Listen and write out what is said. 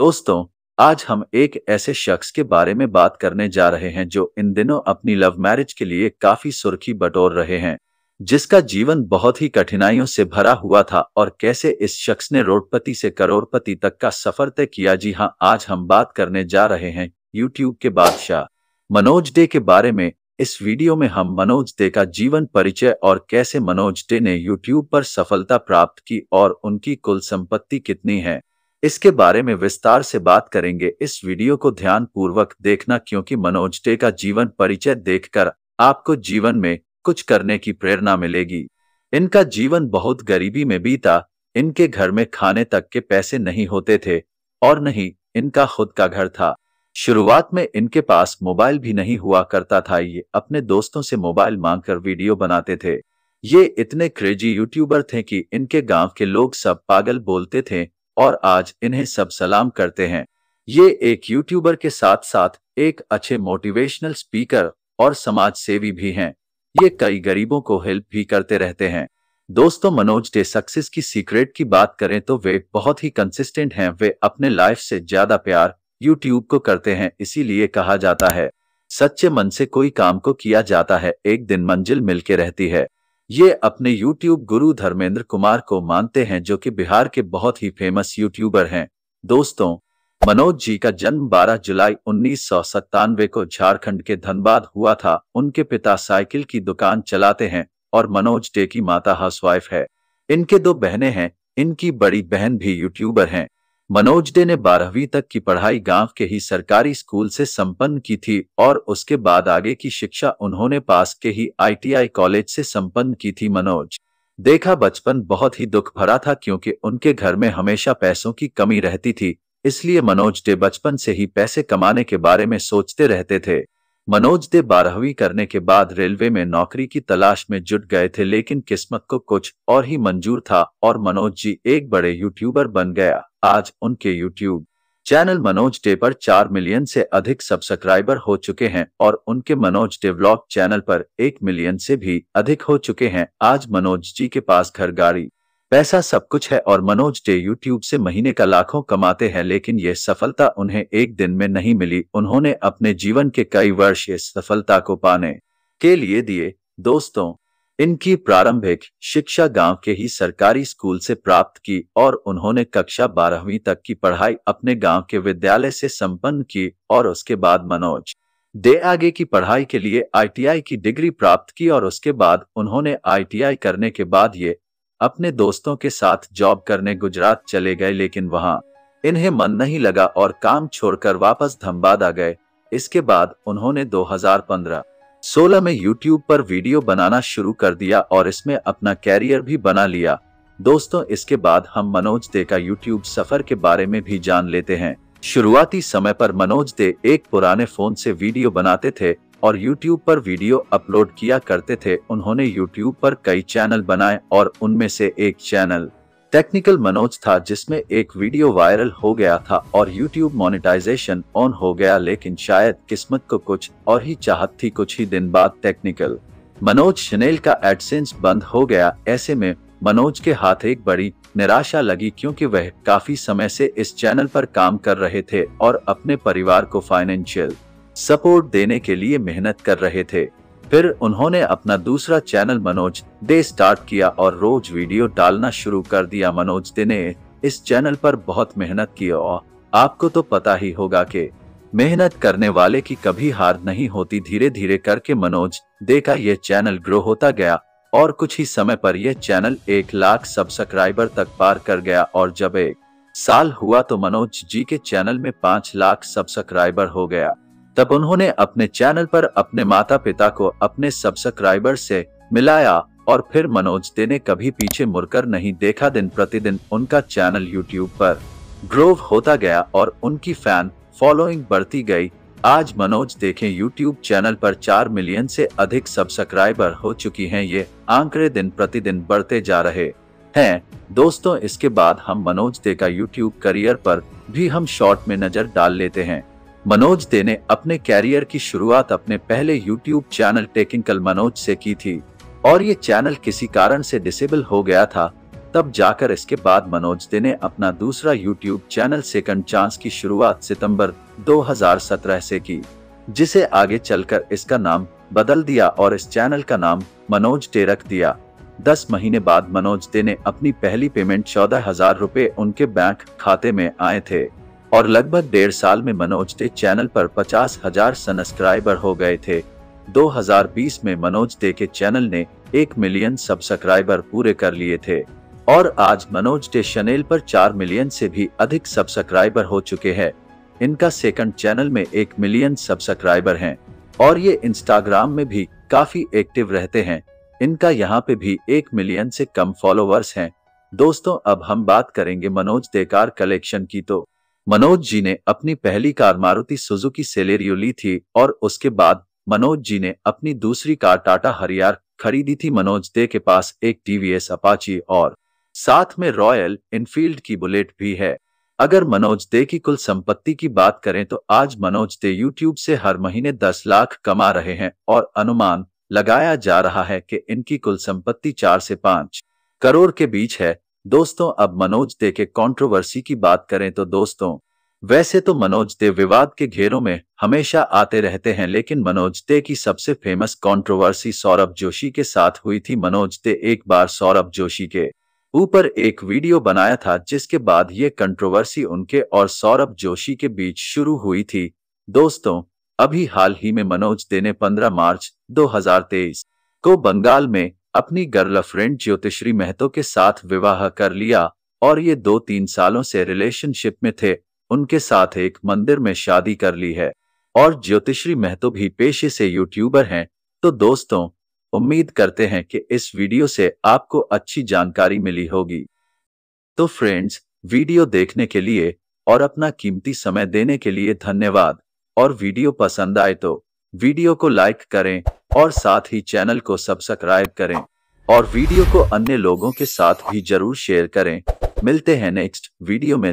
दोस्तों आज हम एक ऐसे शख्स के बारे में बात करने जा रहे हैं जो इन दिनों अपनी लव मैरिज के लिए काफी सुर्खी बटोर रहे हैं जिसका जीवन बहुत ही कठिनाइयों से भरा हुआ था और कैसे इस शख्स ने रोडपति से करोड़पति तक का सफर तय किया जी हाँ आज हम बात करने जा रहे हैं यूट्यूब के बादशाह मनोज डे के बारे में इस वीडियो में हम मनोज डे का जीवन परिचय और कैसे मनोज डे ने यूट्यूब पर सफलता प्राप्त की और उनकी कुल संपत्ति कितनी है इसके बारे में विस्तार से बात करेंगे इस वीडियो को ध्यान पूर्वक देखना क्योंकि मनोज डे का जीवन परिचय देखकर आपको जीवन में कुछ करने की प्रेरणा मिलेगी इनका जीवन बहुत गरीबी में बीता इनके घर में खाने तक के पैसे नहीं होते थे और नहीं इनका खुद का घर था शुरुआत में इनके पास मोबाइल भी नहीं हुआ करता था ये अपने दोस्तों से मोबाइल मांगकर वीडियो बनाते थे ये इतने क्रेजी यूट्यूबर थे कि इनके गांव के लोग सब पागल बोलते थे और आज इन्हें सब सलाम करते हैं ये एक यूट्यूबर के साथ साथ एक अच्छे मोटिवेशनल स्पीकर और समाज सेवी भी हैं ये कई गरीबों को हेल्प भी करते रहते हैं दोस्तों मनोज डे सक्सेस की सीक्रेट की बात करें तो वे बहुत ही कंसिस्टेंट हैं वे अपने लाइफ से ज्यादा प्यार यूट्यूब को करते हैं इसीलिए कहा जाता है सच्चे मन से कोई काम को किया जाता है एक दिन मंजिल मिलके रहती है ये अपने YouTube गुरु धर्मेंद्र कुमार को मानते हैं जो कि बिहार के बहुत ही फेमस यूट्यूबर हैं दोस्तों मनोज जी का जन्म 12 जुलाई उन्नीस को झारखंड के धनबाद हुआ था उनके पिता साइकिल की दुकान चलाते हैं और मनोज डे की माता हाउसवाइफ है इनके दो बहनें हैं इनकी बड़ी बहन भी यूट्यूबर हैं मनोज डे ने बारहवीं तक की पढ़ाई गांव के ही सरकारी स्कूल से संपन्न की थी और उसके बाद आगे की शिक्षा उन्होंने पास के ही आईटीआई कॉलेज से संपन्न की थी मनोज देखा बचपन बहुत ही दुख भरा था क्योंकि उनके घर में हमेशा पैसों की कमी रहती थी इसलिए मनोज डे बचपन से ही पैसे कमाने के बारे में सोचते रहते थे मनोज दे बारहवीं करने के बाद रेलवे में नौकरी की तलाश में जुट गए थे लेकिन किस्मत को कुछ और ही मंजूर था और मनोज जी एक बड़े यूट्यूबर बन गया आज उनके यूट्यूब चैनल मनोज डे पर चार मिलियन से अधिक सब्सक्राइबर हो चुके हैं और उनके मनोज डे व्लॉग चैनल पर एक मिलियन से भी अधिक हो चुके हैं आज मनोज जी के पास घर गाड़ी पैसा सब कुछ है और मनोज जे यूट्यूब से महीने का लाखों कमाते हैं लेकिन ये सफलता उन्हें एक दिन में नहीं मिली उन्होंने अपने जीवन के कई वर्ष इस सफलता को पाने के लिए दिए दोस्तों इनकी प्रारंभिक शिक्षा गांव के ही सरकारी स्कूल से प्राप्त की और उन्होंने कक्षा बारहवीं तक की पढ़ाई अपने गांव के विद्यालय से संपन्न की और उसके बाद मनोज दे आगे की पढ़ाई के लिए आईटीआई की डिग्री प्राप्त की और उसके बाद उन्होंने आईटीआई करने के बाद ये अपने दोस्तों के साथ जॉब करने गुजरात चले गए लेकिन वहां इन्हें मन नहीं लगा और काम छोड़कर वापस धनबाद आ गए इसके बाद उन्होंने 2015-16 में यूट्यूब पर वीडियो बनाना शुरू कर दिया और इसमें अपना कैरियर भी बना लिया दोस्तों इसके बाद हम मनोज दे का यूट्यूब सफर के बारे में भी जान लेते हैं शुरुआती समय पर मनोज दे एक पुराने फोन से वीडियो बनाते थे और YouTube पर वीडियो अपलोड किया करते थे उन्होंने YouTube पर कई चैनल बनाए और उनमें से एक चैनल टेक्निकल मनोज था जिसमें एक वीडियो वायरल हो गया था और YouTube मोनेटाइजेशन ऑन हो गया लेकिन शायद किस्मत को कुछ और ही चाहत थी कुछ ही दिन बाद टेक्निकल मनोज शनेल का एडसेंस बंद हो गया ऐसे में मनोज के हाथ एक बड़ी निराशा लगी क्योंकि वह काफी समय से इस चैनल पर काम कर रहे थे और अपने परिवार को फाइनेंशियल सपोर्ट देने के लिए मेहनत कर रहे थे फिर उन्होंने अपना दूसरा चैनल मनोज डे स्टार्ट किया और रोज वीडियो डालना शुरू कर दिया मनोज दे ने इस चैनल पर बहुत मेहनत की और आपको तो पता ही होगा कि मेहनत करने वाले की कभी हार नहीं होती धीरे धीरे करके मनोज दे का यह चैनल ग्रो होता गया और कुछ ही समय पर यह चैनल एक लाख सब्सक्राइबर तक पार कर गया और जब एक साल हुआ तो मनोज जी के चैनल में पांच लाख सब्सक्राइबर हो गया तब उन्होंने अपने चैनल पर अपने माता पिता को अपने सब्सक्राइबर से मिलाया और फिर मनोज दे ने कभी पीछे मुड़कर नहीं देखा दिन प्रतिदिन उनका चैनल यूट्यूब पर ग्रोव होता गया और उनकी फैन फॉलोइंग बढ़ती गई आज मनोज देखें यूट्यूब चैनल पर चार मिलियन से अधिक सब्सक्राइबर हो चुकी हैं ये आंकड़े दिन प्रतिदिन बढ़ते जा रहे हैं दोस्तों इसके बाद हम मनोज दे का यूट्यूब करियर पर भी हम शॉर्ट में नजर डाल लेते हैं मनोज दे ने अपने कैरियर की शुरुआत अपने पहले यूट्यूब चैनल टेक्निकल मनोज से की थी और ये चैनल किसी कारण से डिसेबल हो गया था तब जाकर इसके बाद मनोज दे ने अपना दूसरा यूट्यूब चैनल सेकंड चांस की शुरुआत सितंबर 2017 से की जिसे आगे चलकर इसका नाम बदल दिया और इस चैनल का नाम मनोज डे रख दिया दस महीने बाद मनोज दे ने अपनी पहली पेमेंट चौदह हजार रूपए उनके बैंक खाते में आए थे और लगभग डेढ़ साल में मनोज ते चैनल पर पचास हजार सब्सक्राइबर हो गए थे 2020 में मनोज ते के चैनल ने एक मिलियन सब्सक्राइबर पूरे कर लिए थे और आज मनोज ते चैनल पर चार मिलियन से भी अधिक सब्सक्राइबर हो चुके हैं इनका सेकंड चैनल में एक मिलियन सब्सक्राइबर हैं और ये इंस्टाग्राम में भी काफी एक्टिव रहते हैं इनका यहाँ पे भी एक मिलियन से कम फॉलोअर्स हैं दोस्तों अब हम बात करेंगे मनोज देकार कलेक्शन की तो मनोज जी ने अपनी पहली कार मारुति सुजुकी सेलेरियो ली थी और उसके बाद मनोज जी ने अपनी दूसरी कार टाटा हरियार खरीदी थी मनोज दे के पास एक टीवीएस अपाची और साथ में रॉयल इनफील्ड की बुलेट भी है अगर मनोज दे की कुल संपत्ति की बात करें तो आज मनोज दे यूट्यूब से हर महीने 10 लाख कमा रहे हैं और अनुमान लगाया जा रहा है कि इनकी कुल संपत्ति चार से पांच करोड़ के बीच है दोस्तों अब मनोज दे के कंट्रोवर्सी की बात करें तो दोस्तों वैसे तो मनोज दे विवाद के घेरों में हमेशा आते रहते हैं लेकिन मनोज दे की सबसे फेमस कंट्रोवर्सी सौरभ जोशी के साथ हुई थी मनोज दे एक बार सौरभ जोशी के ऊपर एक वीडियो बनाया था जिसके बाद ये कंट्रोवर्सी उनके और सौरभ जोशी के बीच शुरू हुई थी दोस्तों अभी हाल ही में मनोज दे ने 15 मार्च 2023 को बंगाल में अपनी गर्ल फ्रेंड ज्योतिश्री महतो के साथ विवाह कर लिया और ये दो तीन सालों से रिलेशनशिप में थे उनके साथ एक मंदिर में शादी कर ली है और ज्योतिश्री महतो भी पेशे से यूट्यूबर हैं तो दोस्तों उम्मीद करते हैं कि इस वीडियो से आपको अच्छी जानकारी मिली होगी तो फ्रेंड्स वीडियो देखने के लिए और अपना कीमती समय देने के लिए धन्यवाद और वीडियो पसंद आए तो वीडियो को लाइक करें और साथ ही चैनल को सब्सक्राइब करें और वीडियो को अन्य लोगों के साथ भी जरूर शेयर करें मिलते हैं नेक्स्ट वीडियो में